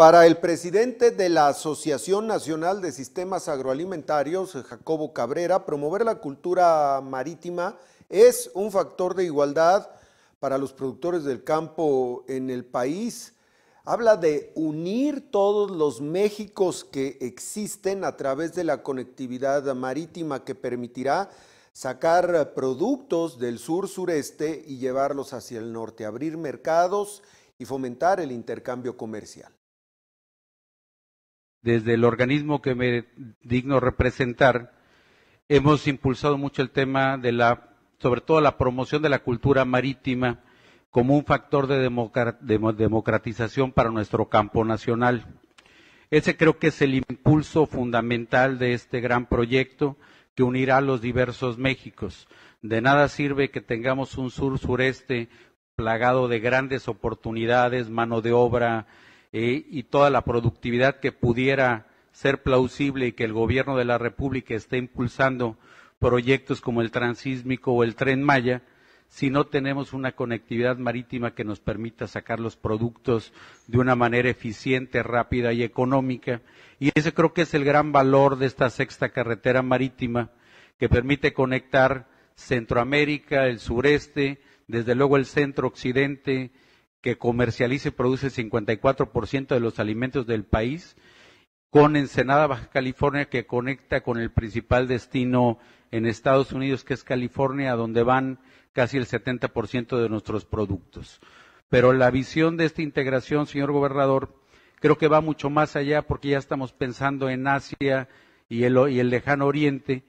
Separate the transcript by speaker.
Speaker 1: Para el presidente de la Asociación Nacional de Sistemas Agroalimentarios, Jacobo Cabrera, promover la cultura marítima es un factor de igualdad para los productores del campo en el país. Habla de unir todos los Méxicos que existen a través de la conectividad marítima que permitirá sacar productos del sur-sureste y llevarlos hacia el norte, abrir mercados y fomentar el intercambio comercial
Speaker 2: desde el organismo que me digno representar, hemos impulsado mucho el tema de la, sobre todo la promoción de la cultura marítima como un factor de democratización para nuestro campo nacional. Ese creo que es el impulso fundamental de este gran proyecto que unirá a los diversos Méxicos. De nada sirve que tengamos un sur-sureste plagado de grandes oportunidades, mano de obra, y toda la productividad que pudiera ser plausible y que el gobierno de la República esté impulsando proyectos como el transísmico o el tren Maya, si no tenemos una conectividad marítima que nos permita sacar los productos de una manera eficiente, rápida y económica. Y ese creo que es el gran valor de esta sexta carretera marítima que permite conectar Centroamérica, el sureste, desde luego el centro occidente, que comercializa y produce el 54% de los alimentos del país, con Ensenada, Baja California, que conecta con el principal destino en Estados Unidos, que es California, donde van casi el 70% de nuestros productos. Pero la visión de esta integración, señor gobernador, creo que va mucho más allá porque ya estamos pensando en Asia y y el lejano Oriente,